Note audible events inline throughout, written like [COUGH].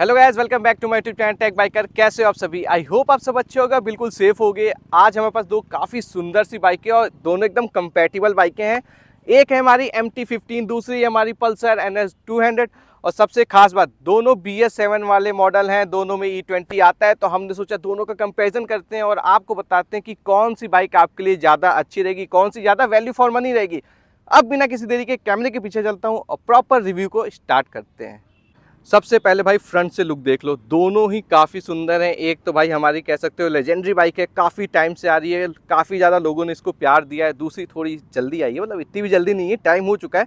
hello guys welcome back to my tube channel tech biker कैसे हो आप सभी आई होप आप सब अच्छे होगा बिल्कुल सेफ होगे आज हमारे पास दो काफ़ी सुंदर सी बाइकें और दोनों एकदम कंपेटिबल बाइकें हैं एक है हमारी एम टी फिफ्टीन दूसरी है हमारी Pulsar N S two hundred और सबसे खास बात दोनों बी एस सेवन वाले मॉडल हैं दोनों में ई e ट्वेंटी आता है तो हमने सोचा दोनों का कंपेरिजन करते हैं और आपको बताते हैं कि कौन सी बाइक आपके लिए ज़्यादा अच्छी रहेगी कौन सी ज़्यादा वैल्यू फॉर मनी रहेगी अब बिना किसी देरी के कैमरे के पीछे चलता हूँ और प्रॉपर रिव्यू को स्टार्ट करते हैं सबसे पहले भाई फ्रंट से लुक देख लो दोनों ही काफ़ी सुंदर हैं एक तो भाई हमारी कह सकते हो लेजेंडरी बाइक है काफ़ी टाइम से आ रही है काफ़ी ज़्यादा लोगों ने इसको प्यार दिया है दूसरी थोड़ी जल्दी आई है मतलब इतनी भी जल्दी नहीं है टाइम हो चुका है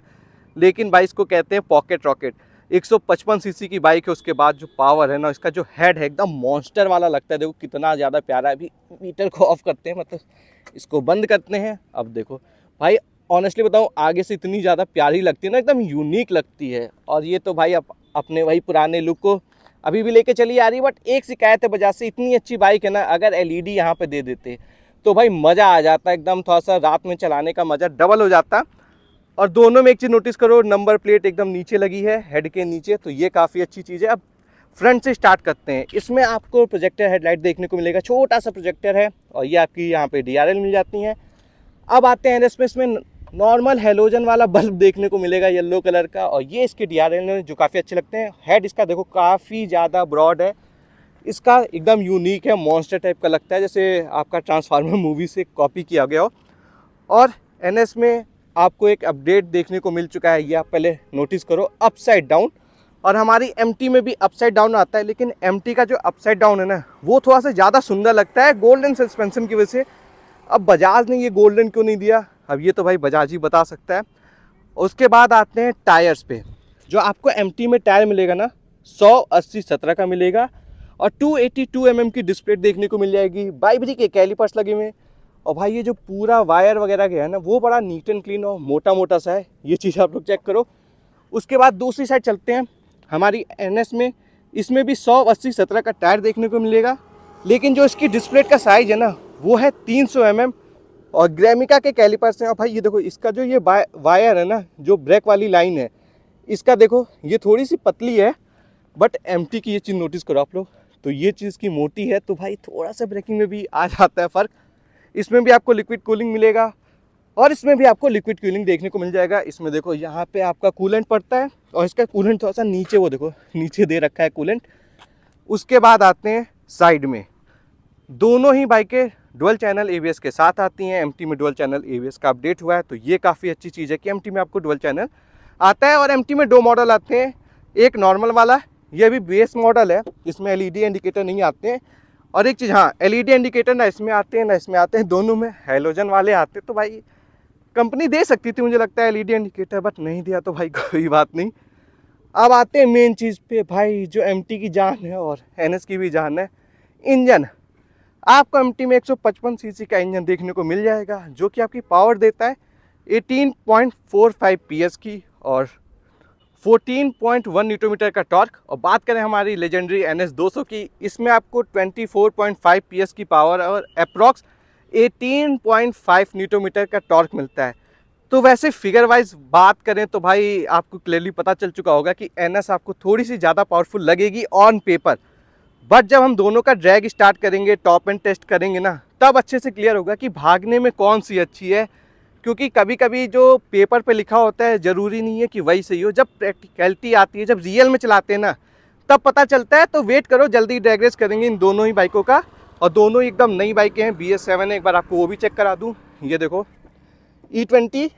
लेकिन भाई इसको कहते हैं पॉकेट रॉकेट 155 सीसी की बाइक है उसके बाद जो पावर है ना इसका जो हेड है एकदम मॉन्स्टर वाला लगता है देखो कितना ज़्यादा प्यारा है अभी मीटर को ऑफ करते हैं मतलब इसको बंद करते हैं अब देखो भाई ऑनेस्टली बताऊँ आगे से इतनी ज़्यादा प्यारी लगती है ना एकदम यूनिक लगती है और ये तो भाई अप, अपने वही पुराने लुक को अभी भी लेके चली आ रही बट एक शिकायत है बजाज से इतनी अच्छी बाइक है ना अगर एल ई डी यहाँ पर दे देते तो भाई मज़ा आ जाता एकदम थोड़ा सा रात में चलाने का मज़ा डबल हो जाता और दोनों में एक चीज़ नोटिस करो नंबर प्लेट एकदम नीचे लगी है हेड के नीचे तो ये काफ़ी अच्छी चीज़ है अब फ्रंट से स्टार्ट करते हैं इसमें आपको प्रोजेक्टर हेडलाइट देखने को मिलेगा छोटा सा प्रोजेक्टर है और ये आपकी यहाँ पे डीआरएल मिल जाती हैं अब आते हैं इसमें इसमें नॉर्मल हेलोजन वाला बल्ब देखने को मिलेगा येलो कलर का और ये इसके डी आर एल जो काफ़ी अच्छे लगते हैं हेड इसका देखो काफ़ी ज़्यादा ब्रॉड है इसका एकदम यूनिक है मॉन्स्टर टाइप का लगता है जैसे आपका ट्रांसफार्मर मूवी से कॉपी किया गया हो और एन में आपको एक अपडेट देखने को मिल चुका है ये आप पहले नोटिस करो अपसाइड डाउन और हमारी एम में भी अपसाइड डाउन आता है लेकिन एम का जो अपसाइड डाउन है ना वो थोड़ा सा ज़्यादा सुंदर लगता है गोल्डन सस्पेंसन की वजह से अब बजाज ने ये गोल्डन क्यों नहीं दिया अब ये तो भाई बजाज ही बता सकता है उसके बाद आते हैं टायर्स पे जो आपको एम में टायर मिलेगा ना सौ अस्सी सत्रह का मिलेगा और 282 एटी mm की डिस्प्ले देखने को मिल जाएगी बाई बजी के कैलीपर्स लगे हुए हैं और भाई ये जो पूरा वायर वगैरह गया है ना वो बड़ा नीट एंड क्लीन और मोटा मोटा सा है ये चीज़ आप लोग चेक करो उसके बाद दूसरी साइड चलते हैं हमारी एन में इसमें भी सौ अस्सी सत्रह का टायर देखने को मिलेगा लेकिन जो इसकी डिस्प्ले का साइज़ है ना वो है तीन सौ mm और ग्रेमिका के कैलिपर्स हैं और भाई ये देखो इसका जो ये वायर है ना जो ब्रेक वाली लाइन है इसका देखो ये थोड़ी सी पतली है बट एम की ये चीज़ नोटिस करो आप लोग तो ये चीज़ की मोटी है तो भाई थोड़ा सा ब्रेकिंग में भी आ जाता है फ़र्क इसमें भी आपको लिक्विड कूलिंग मिलेगा और इसमें भी आपको लिक्विड कूलिंग देखने को मिल जाएगा इसमें देखो यहाँ पे आपका कूलेंट पड़ता है और इसका कूलेंट थोड़ा सा नीचे वो देखो नीचे दे रखा है कूलेंट उसके बाद आते हैं साइड में दोनों ही बाइकें डुअल चैनल एवीएस के साथ आती हैं एमटी में डुअल चैनल एवीएस का अपडेट हुआ है तो ये काफ़ी अच्छी चीज़ है कि एमटी में आपको डुअल चैनल आता है और एमटी में दो मॉडल आते हैं एक नॉर्मल वाला ये भी बेस मॉडल है इसमें एलईडी e इंडिकेटर नहीं आते हैं और एक चीज़ हाँ एल e इंडिकेटर ना इसमें आते हैं ना इसमें आते हैं दोनों में हेलोजन वाले आते तो भाई कंपनी दे सकती थी मुझे लगता है एल e इंडिकेटर बट नहीं दिया तो भाई [LAUGHS] कोई बात नहीं अब आते हैं मेन चीज़ पे भाई जो एम की जान है और एन की भी जान है इंजन आपको एम में 155 सीसी का इंजन देखने को मिल जाएगा जो कि आपकी पावर देता है 18.45 पीएस की और 14.1 न्यूटोमीटर का टॉर्क और बात करें हमारी लेजेंडरी एन एस की इसमें आपको 24.5 पीएस की पावर और अप्रॉक्स 18.5 न्यूटोमीटर का टॉर्क मिलता है तो वैसे फिगर वाइज बात करें तो भाई आपको क्लियरली पता चल चुका होगा कि एन आपको थोड़ी सी ज़्यादा पावरफुल लगेगी ऑन पेपर बट जब हम दोनों का ड्रैग स्टार्ट करेंगे टॉप एंड टेस्ट करेंगे ना तब अच्छे से क्लियर होगा कि भागने में कौन सी अच्छी है क्योंकि कभी कभी जो पेपर पे लिखा होता है ज़रूरी नहीं है कि वही सही हो जब प्रैक्टिकलिटी आती है जब रियल में चलाते हैं ना तब पता चलता है तो वेट करो जल्दी ड्रैग रेस करेंगे इन दोनों ही बाइकों का और दोनों एकदम नई बाइकें हैं बी एस सेवन एक बार आपको वो भी चेक करा दूँ ये देखो ई e ट्वेंटी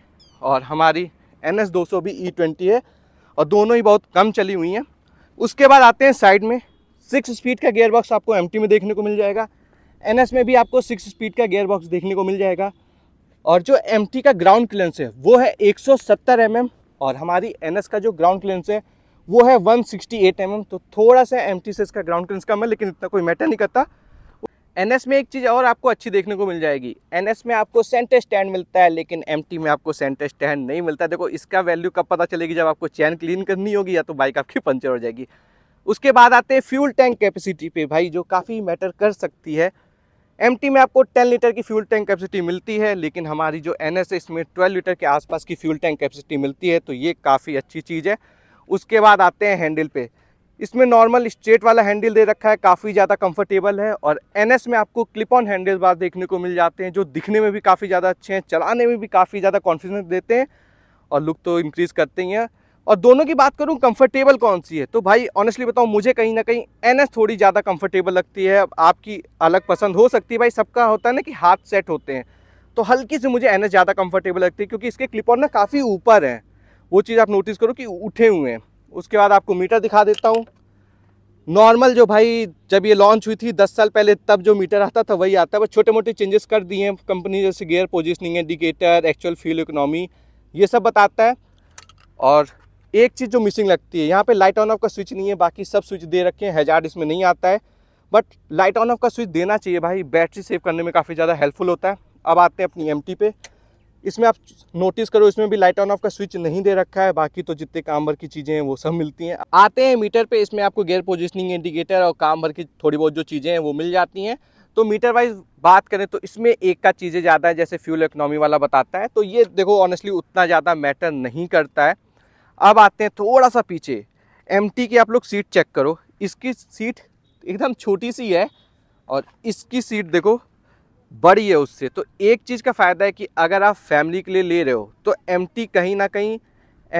और हमारी एन एस दो सौ भी ई e ट्वेंटी है और दोनों ही बहुत कम चली हुई हैं उसके बाद आते हैं साइड में सिक्स स्पीड का गेयर बॉक्स आपको एम में देखने को मिल जाएगा एन में भी आपको सिक्स स्पीड का गेयर बॉक्स देखने को मिल जाएगा और जो एम का ग्राउंड क्लियरेंस है वो है 170 mm और हमारी एन का जो ग्राउंड क्लियरेंस है वो है 168 सिक्सटी mm, तो थोड़ा सा एम से इसका ग्राउंड क्लियरेंस कम है लेकिन इतना कोई मैटर नहीं करता एन में एक चीज़ और आपको अच्छी देखने को मिल जाएगी एन में आपको सेंटर स्टैंड मिलता है लेकिन एम में आपको सेंटर स्टैंड नहीं मिलता देखो इसका वैल्यू कब पता चलेगी जब आपको चैन क्लीन करनी होगी या तो बाइक आपकी पंचर हो जाएगी उसके बाद आते हैं फ्यूल टैंक कैपेसिटी पे भाई जो काफ़ी मैटर कर सकती है एम में आपको 10 लीटर की फ्यूल टैंक कैपेसिटी मिलती है लेकिन हमारी जो एन है इसमें 12 लीटर के आसपास की फ्यूल टैंक कैपेसिटी मिलती है तो ये काफ़ी अच्छी चीज़ है उसके बाद आते हैं हैंडल पे इसमें नॉर्मल स्ट्रेट वाला हैंडल दे रखा है काफ़ी ज़्यादा कंफर्टेबल है और एन में आपको क्लिप ऑन हैंडल बार देखने को मिल जाते हैं जो दिखने में भी काफ़ी ज़्यादा अच्छे हैं चलाने में भी काफ़ी ज़्यादा कॉन्फिडेंस देते हैं और लुक तो इंक्रीज़ करते ही हैं और दोनों की बात करूं कंफर्टेबल कौन सी है तो भाई ऑनेस्टली बताऊं मुझे कहीं ना कहीं एनएस थोड़ी ज़्यादा कंफर्टेबल लगती है अब आपकी अलग पसंद हो सकती है भाई सबका होता है ना कि हाथ सेट होते हैं तो हल्की से मुझे एनएस ज़्यादा कंफर्टेबल लगती है क्योंकि इसके क्लिप ऑन ना काफ़ी ऊपर हैं वो चीज़ आप नोटिस करो कि उठे हुए हैं उसके बाद आपको मीटर दिखा देता हूँ नॉर्मल जो भाई जब ये लॉन्च हुई थी दस साल पहले तब जो मीटर आता था वही आता है बस छोटे मोटे चेंजेस कर दिए हैं कंपनी जैसे गेयर positioning indicator actual fuel economy ये सब बताता है और एक चीज़ जो मिसिंग लगती है यहाँ पे लाइट ऑन ऑफ का स्विच नहीं है बाकी सब स्विच दे रखे हैं हजार इसमें नहीं आता है बट लाइट ऑन ऑफ का स्विच देना चाहिए भाई बैटरी सेव करने में काफ़ी ज़्यादा हेल्पफुल होता है अब आते हैं अपनी एम पे इसमें आप नोटिस करो इसमें भी लाइट ऑन ऑफ का स्विच नहीं दे रखा है बाकी तो जितने काम भर की चीज़ें हैं वो सब मिलती हैं आते हैं मीटर पे इसमें आपको गेयर पोजिशनिंग इंडिकेटर और काम भर की थोड़ी बहुत जो चीज़ें हैं वो मिल जाती हैं तो मीटर वाइज बात करें तो इसमें एक का चीज़ें ज़्यादा है जैसे फ्यूल इकोनॉमी वाला बताता है तो ये देखो ऑनेस्टली उतना ज़्यादा मैटर नहीं करता है अब आते हैं थोड़ा सा पीछे एम की आप लोग सीट चेक करो इसकी सीट एकदम छोटी सी है और इसकी सीट देखो बड़ी है उससे तो एक चीज़ का फ़ायदा है कि अगर आप फैमिली के लिए ले रहे हो तो एम कहीं ना कहीं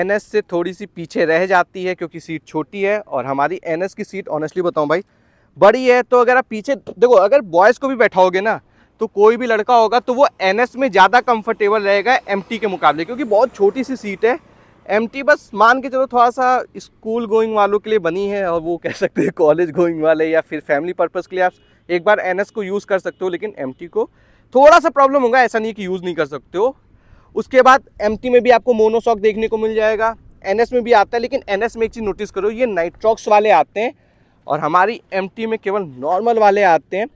एन से थोड़ी सी पीछे रह जाती है क्योंकि सीट छोटी है और हमारी एन की सीट ऑनेस्टली बताऊँ भाई बड़ी है तो अगर आप पीछे देखो अगर बॉयज़ को भी बैठाओगे ना तो कोई भी लड़का होगा तो वो एन में ज़्यादा कंफर्टेबल रहेगा एम के मुकाबले क्योंकि बहुत छोटी सी सीट है एम बस मान के चलो थोड़ा सा स्कूल गोइंग वालों के लिए बनी है और वो कह सकते हैं कॉलेज गोइंग वाले या फिर फैमिली पर्पज़ के लिए आप एक बार एन को यूज़ कर सकते हो लेकिन एम को थोड़ा सा प्रॉब्लम होगा ऐसा नहीं कि यूज़ नहीं कर सकते हो उसके बाद एम में भी आपको मोनोसॉक देखने को मिल जाएगा एन में भी आता है लेकिन एन में एक चीज़ नोटिस करो ये नाइट्रॉक्स वाले आते हैं और हमारी एम में केवल नॉर्मल वाले आते हैं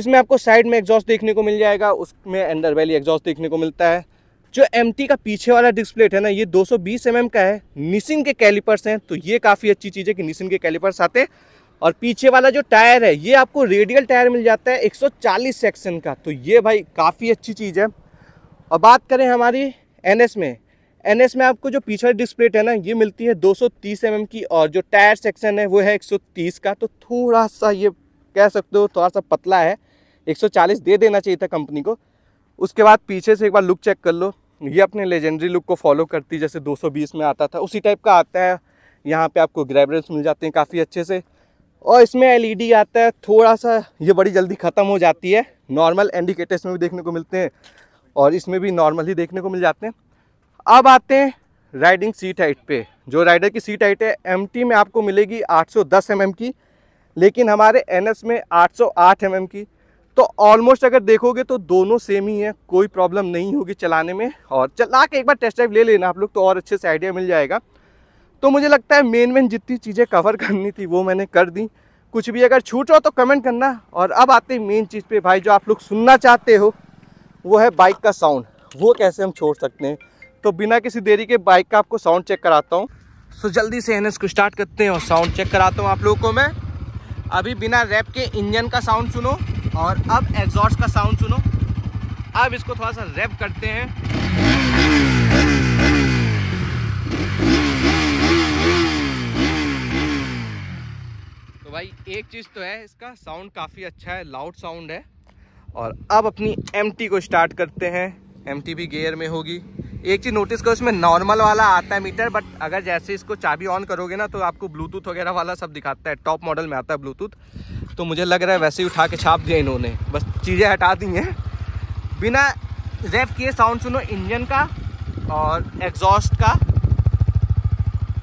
इसमें आपको साइड में एग्जॉस्ट देखने को मिल जाएगा उसमें अंडर वैली एग्जॉस्ट देखने को मिलता है जो एम का पीछे वाला डिस्प्लेट है ना ये 220 सौ mm का है निसिन के कैलिपर्स हैं तो ये काफ़ी अच्छी चीज़ है कि निसिन के कैलिपर्स आते हैं और पीछे वाला जो टायर है ये आपको रेडियल टायर मिल जाता है 140 सेक्शन का तो ये भाई काफ़ी अच्छी चीज़ है और बात करें हमारी एन में एन में आपको जो पीछे डिस्प्लेट है ना ये मिलती है दो सौ mm की और जो टायर सेक्शन है वो है एक का तो थोड़ा सा ये कह सकते हो थोड़ा सा पतला है एक दे देना चाहिए था कंपनी को उसके बाद पीछे से एक बार लुक चेक कर लो ये अपने लेजेंडरी लुक को फॉलो करती है जैसे 220 में आता था उसी टाइप का आता है यहाँ पे आपको ग्रेबरेंस मिल जाते हैं काफ़ी अच्छे से और इसमें एलईडी e आता है थोड़ा सा ये बड़ी जल्दी ख़त्म हो जाती है नॉर्मल इंडिकेटर्स में भी देखने को मिलते हैं और इसमें भी नॉर्मल ही देखने को मिल जाते हैं अब आते हैं राइडिंग सीट हाइट पर जो राइडर की सीट हाइट है एम में आपको मिलेगी आठ सौ mm की लेकिन हमारे एन में आठ सौ की तो ऑलमोस्ट अगर देखोगे तो दोनों सेम ही है कोई प्रॉब्लम नहीं होगी चलाने में और चला के एक बार टेस्ट ड्राइव ले लेना आप लोग तो और अच्छे से आइडिया मिल जाएगा तो मुझे लगता है मेन मेन जितनी चीज़ें कवर [LAUGHS] करनी थी वो मैंने कर दी कुछ भी अगर छूट रहा हो तो कमेंट करना और अब आते हैं मेन चीज़ पे भाई जो आप लोग सुनना चाहते हो वो है बाइक का साउंड वो कैसे हम छोड़ सकते हैं तो बिना किसी देरी के बाइक का आपको साउंड चेक कराता हूँ सो so, जल्दी से एन को स्टार्ट करते हैं और साउंड चेक कराता हूँ आप लोगों को मैं अभी बिना रैप के इंजन का साउंड सुनो और अब एग्जॉस्ट का साउंड सुनो अब इसको थोड़ा सा रैप करते हैं तो भाई एक चीज़ तो है इसका साउंड काफ़ी अच्छा है लाउड साउंड है और अब अपनी एम को स्टार्ट करते हैं एम भी गेयर में होगी एक चीज़ नोटिस करो इसमें नॉर्मल वाला आता है मीटर बट अगर जैसे इसको चाबी ऑन करोगे ना तो आपको ब्लूटूथ वगैरह वाला सब दिखाता है टॉप मॉडल में आता है ब्लूटूथ तो मुझे लग रहा है वैसे ही उठा के छाप दिया इन्होंने बस चीज़ें हटा दी हैं बिना रेफ किए साउंड सुनो इंजन का और एग्जॉस्ट का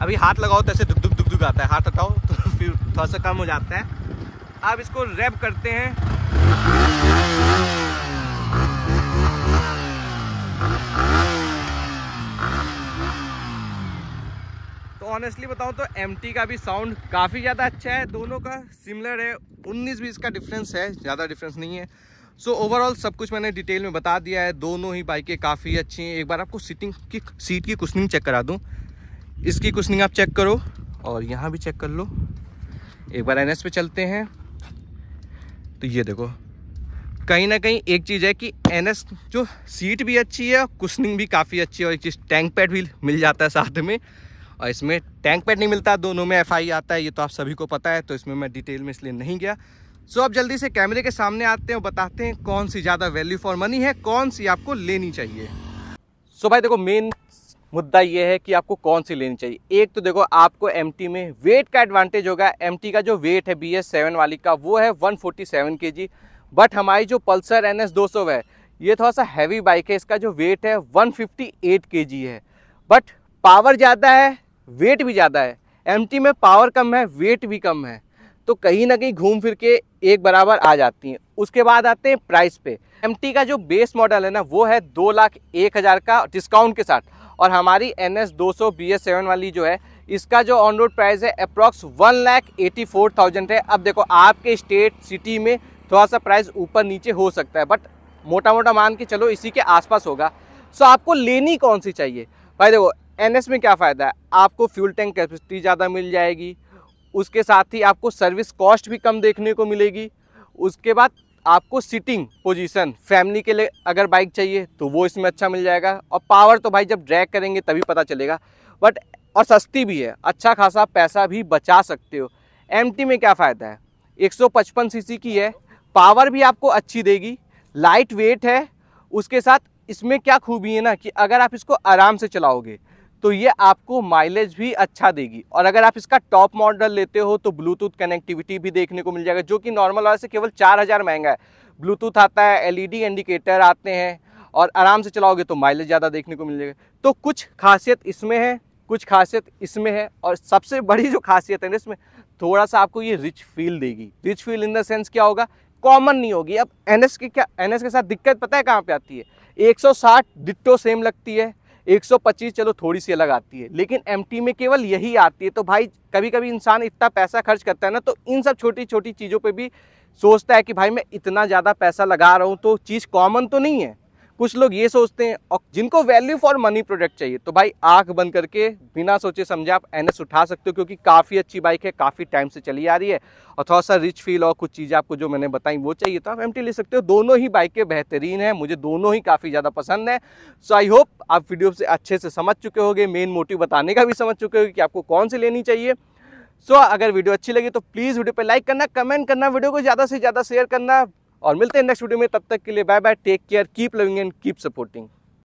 अभी हाथ लगाओ तो ऐसे दुख दुख दुख दुख आता है हाथ हटाओ तो [LAUGHS] फिर थोड़ा सा कम हो जाता है अब इसको रेप करते हैं ऑनेस्टली बताऊँ तो एम का भी साउंड काफ़ी ज़्यादा अच्छा है दोनों का सिमिलर है उन्नीस बीस का डिफरेंस है ज़्यादा डिफरेंस नहीं है सो so, ओवरऑल सब कुछ मैंने डिटेल में बता दिया है दोनों ही बाइकें काफ़ी अच्छी हैं एक बार आपको सीटिंग की सीट की कुशनिंग चेक करा दूँ इसकी कुशनिंग आप चेक करो और यहाँ भी चेक कर लो एक बार एन पे चलते हैं तो ये देखो कहीं ना कहीं एक चीज़ है कि एन जो सीट भी अच्छी है कुशनिंग भी काफ़ी अच्छी है और एक चीज़ टैंक पैड भी मिल जाता है साथ में और इसमें टैंक पैड नहीं मिलता दोनों में एफ आता है ये तो आप सभी को पता है तो इसमें मैं डिटेल में इसलिए नहीं गया सो आप जल्दी से कैमरे के सामने आते हैं और बताते हैं कौन सी ज़्यादा वैल्यू फॉर मनी है कौन सी आपको लेनी चाहिए सो भाई देखो मेन मुद्दा ये है कि आपको कौन सी लेनी चाहिए एक तो देखो आपको एम में वेट का एडवांटेज होगा एम का जो वेट है बी एस सेवन वाली का वो है वन फोर्टी सेवन के जी बट हमारी जो पल्सर एन एस दो सौ है ये थोड़ा सा हैवी बाइक है इसका जो वेट है वन फिफ्टी एट के जी है बट पावर ज़्यादा है वेट भी ज़्यादा है एम में पावर कम है वेट भी कम है तो कहीं ना कहीं घूम फिर के एक बराबर आ जाती हैं उसके बाद आते हैं प्राइस पे एम का जो बेस मॉडल है ना वो है दो लाख एक हज़ार का डिस्काउंट के साथ और हमारी एन एस दो सौ बी एस सेवन वाली जो है इसका जो ऑन रोड प्राइस है approx one lakh eighty four thousand है अब देखो आपके स्टेट सिटी में थोड़ा सा प्राइस ऊपर नीचे हो सकता है बट मोटा मोटा मान के चलो इसी के आसपास होगा सो आपको लेनी कौन सी चाहिए भाई देखो एन में क्या फ़ायदा है आपको फ्यूल टैंक कैपेसिटी ज़्यादा मिल जाएगी उसके साथ ही आपको सर्विस कॉस्ट भी कम देखने को मिलेगी उसके बाद आपको सीटिंग पोजीशन फैमिली के लिए अगर बाइक चाहिए तो वो इसमें अच्छा मिल जाएगा और पावर तो भाई जब ड्रैग करेंगे तभी पता चलेगा बट और सस्ती भी है अच्छा खासा पैसा भी बचा सकते हो एम में क्या फ़ायदा है एक सौ की है पावर भी आपको अच्छी देगी लाइट वेट है उसके साथ इसमें क्या खूबी है ना कि अगर आप इसको आराम से चलाओगे तो ये आपको माइलेज भी अच्छा देगी और अगर आप इसका टॉप मॉडल लेते हो तो ब्लूटूथ कनेक्टिविटी भी देखने को मिल जाएगा जो कि नॉर्मल वाले से केवल चार हज़ार महंगा है ब्लूटूथ आता है एलईडी इंडिकेटर e आते हैं और आराम से चलाओगे तो माइलेज ज़्यादा देखने को मिल जाएगा तो कुछ खासियत इसमें है कुछ खासियत इसमें है और सबसे बड़ी जो खासियत है ना इसमें थोड़ा सा आपको ये रिच फील देगी rich feel in the sense क्या होगा कॉमन नहीं होगी अब एन के क्या एन के साथ दिक्कत पता है कहाँ पर आती है 160 डिट्टो सेम लगती है 125 चलो थोड़ी सी अलग आती है लेकिन एम में केवल यही आती है तो भाई कभी कभी इंसान इतना पैसा खर्च करता है ना तो इन सब छोटी छोटी चीज़ों पर भी सोचता है कि भाई मैं इतना ज़्यादा पैसा लगा रहा हूँ तो चीज़ कॉमन तो नहीं है कुछ लोग ये सोचते हैं और जिनको वैल्यू फॉर मनी प्रोडक्ट चाहिए तो भाई आंख बंद करके बिना सोचे समझे आप एन उठा सकते हो क्योंकि काफ़ी अच्छी बाइक है काफ़ी टाइम से चली आ रही है और थोड़ा सा रिच फील और कुछ चीज़ें आपको जो मैंने बताई वो चाहिए तो आप एम ले सकते हो दोनों ही बाइकें बेहतरीन है मुझे दोनों ही काफ़ी ज़्यादा पसंद है सो आई होप आप वीडियो से अच्छे से समझ चुके होंगे मेन मोटिव बताने का भी समझ चुके हो कि आपको कौन सी लेनी चाहिए सो so, अगर वीडियो अच्छी लगी तो प्लीज़ वीडियो पे लाइक करना कमेंट करना वीडियो को ज़्यादा से ज़्यादा शेयर करना और मिलते हैं नेक्स्ट वीडियो में तब तक के लिए bye bye take care keep loving and keep supporting